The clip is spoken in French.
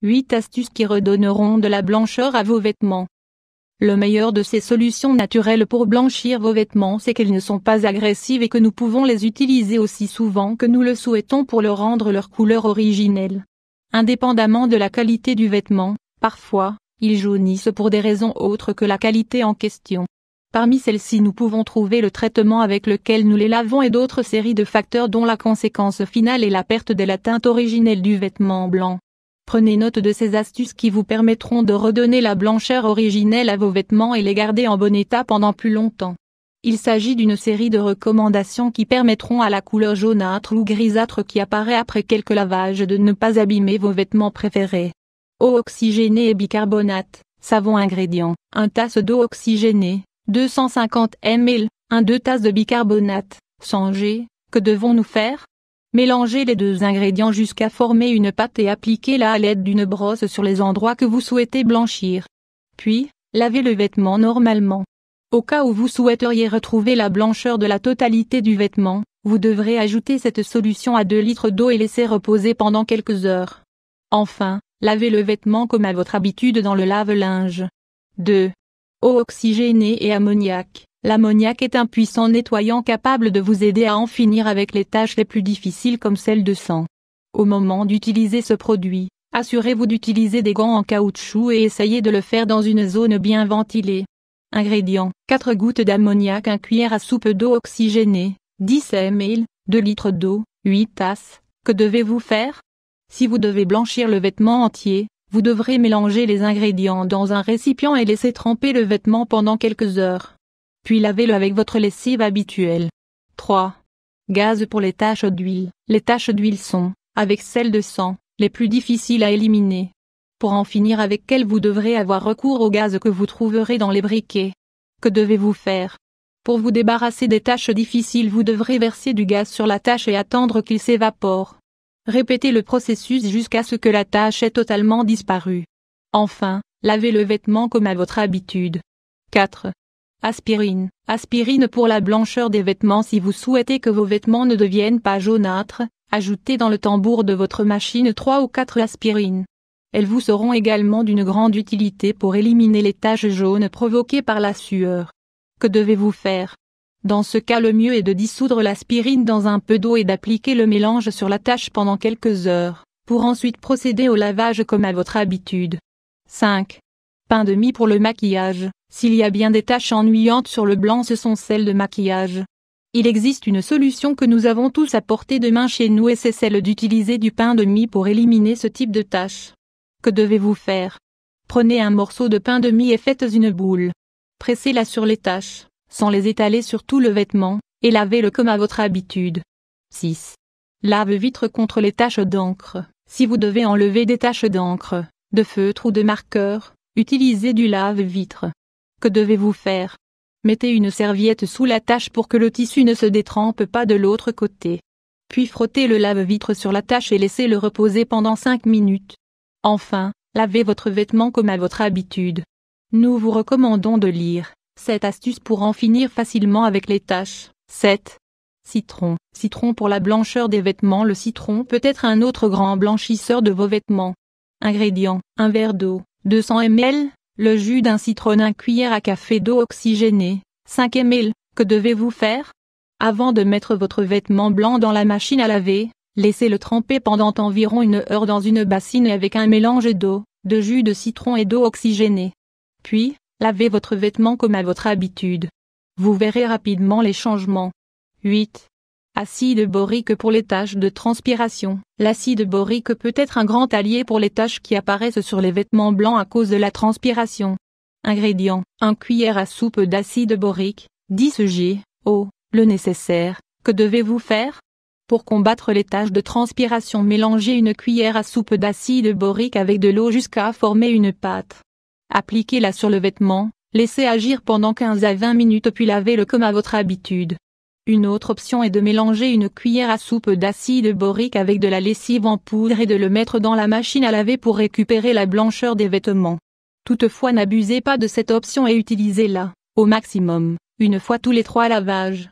8 astuces qui redonneront de la blancheur à vos vêtements. Le meilleur de ces solutions naturelles pour blanchir vos vêtements, c'est qu'elles ne sont pas agressives et que nous pouvons les utiliser aussi souvent que nous le souhaitons pour leur rendre leur couleur originelle. Indépendamment de la qualité du vêtement, parfois, ils jaunissent pour des raisons autres que la qualité en question. Parmi celles-ci nous pouvons trouver le traitement avec lequel nous les lavons et d'autres séries de facteurs dont la conséquence finale est la perte de la teinte originelle du vêtement blanc. Prenez note de ces astuces qui vous permettront de redonner la blancheur originelle à vos vêtements et les garder en bon état pendant plus longtemps. Il s'agit d'une série de recommandations qui permettront à la couleur jaunâtre ou grisâtre qui apparaît après quelques lavages de ne pas abîmer vos vêtements préférés. Eau oxygénée et bicarbonate, savon ingrédients, un tasse d'eau oxygénée, 250 ml, 1-2 tasses de bicarbonate, 100 G, que devons-nous faire Mélangez les deux ingrédients jusqu'à former une pâte et appliquez-la à l'aide d'une brosse sur les endroits que vous souhaitez blanchir. Puis, lavez le vêtement normalement. Au cas où vous souhaiteriez retrouver la blancheur de la totalité du vêtement, vous devrez ajouter cette solution à 2 litres d'eau et laisser reposer pendant quelques heures. Enfin, lavez le vêtement comme à votre habitude dans le lave-linge. 2. Eau oxygénée et ammoniaque L'ammoniac est un puissant nettoyant capable de vous aider à en finir avec les tâches les plus difficiles comme celle de sang. Au moment d'utiliser ce produit, assurez-vous d'utiliser des gants en caoutchouc et essayez de le faire dans une zone bien ventilée. Ingrédients 4 gouttes d'ammoniac, 1 cuillère à soupe d'eau oxygénée, 10 ml, 2 litres d'eau, 8 tasses. Que devez-vous faire Si vous devez blanchir le vêtement entier, vous devrez mélanger les ingrédients dans un récipient et laisser tremper le vêtement pendant quelques heures puis lavez-le avec votre lessive habituelle. 3. Gaz pour les taches d'huile. Les taches d'huile sont, avec celles de sang, les plus difficiles à éliminer. Pour en finir avec elles, vous devrez avoir recours au gaz que vous trouverez dans les briquets. Que devez-vous faire Pour vous débarrasser des taches difficiles, vous devrez verser du gaz sur la tache et attendre qu'il s'évapore. Répétez le processus jusqu'à ce que la tache ait totalement disparu. Enfin, lavez le vêtement comme à votre habitude. 4. Aspirine. Aspirine pour la blancheur des vêtements si vous souhaitez que vos vêtements ne deviennent pas jaunâtres, ajoutez dans le tambour de votre machine 3 ou 4 aspirines. Elles vous seront également d'une grande utilité pour éliminer les taches jaunes provoquées par la sueur. Que devez-vous faire Dans ce cas le mieux est de dissoudre l'aspirine dans un peu d'eau et d'appliquer le mélange sur la tache pendant quelques heures, pour ensuite procéder au lavage comme à votre habitude. 5. Pain de mie pour le maquillage. S'il y a bien des taches ennuyantes sur le blanc ce sont celles de maquillage. Il existe une solution que nous avons tous à portée de chez nous et c'est celle d'utiliser du pain de mie pour éliminer ce type de taches. Que devez-vous faire Prenez un morceau de pain de mie et faites une boule. Pressez-la sur les taches, sans les étaler sur tout le vêtement, et lavez-le comme à votre habitude. 6. Lave vitre contre les taches d'encre. Si vous devez enlever des taches d'encre, de feutre ou de marqueur, utilisez du lave-vitre. Que devez-vous faire Mettez une serviette sous la tache pour que le tissu ne se détrempe pas de l'autre côté. Puis frottez le lave-vitre sur la tache et laissez-le reposer pendant 5 minutes. Enfin, lavez votre vêtement comme à votre habitude. Nous vous recommandons de lire cette astuce pour en finir facilement avec les taches. 7. Citron. Citron pour la blancheur des vêtements. Le citron peut être un autre grand blanchisseur de vos vêtements. Ingrédients. Un verre d'eau, 200 ml, le jus d'un un cuillère à café d'eau oxygénée, 5 ml, que devez-vous faire Avant de mettre votre vêtement blanc dans la machine à laver, laissez-le tremper pendant environ une heure dans une bassine avec un mélange d'eau, de jus de citron et d'eau oxygénée. Puis, lavez votre vêtement comme à votre habitude. Vous verrez rapidement les changements. 8. Acide borique pour les taches de transpiration. L'acide borique peut être un grand allié pour les taches qui apparaissent sur les vêtements blancs à cause de la transpiration. Ingrédients 1 cuillère à soupe d'acide borique, 10 g, eau, le nécessaire. Que devez-vous faire Pour combattre les taches de transpiration, mélangez une cuillère à soupe d'acide borique avec de l'eau jusqu'à former une pâte. Appliquez-la sur le vêtement, laissez agir pendant 15 à 20 minutes puis lavez-le comme à votre habitude. Une autre option est de mélanger une cuillère à soupe d'acide borique avec de la lessive en poudre et de le mettre dans la machine à laver pour récupérer la blancheur des vêtements. Toutefois n'abusez pas de cette option et utilisez-la, au maximum, une fois tous les trois lavages.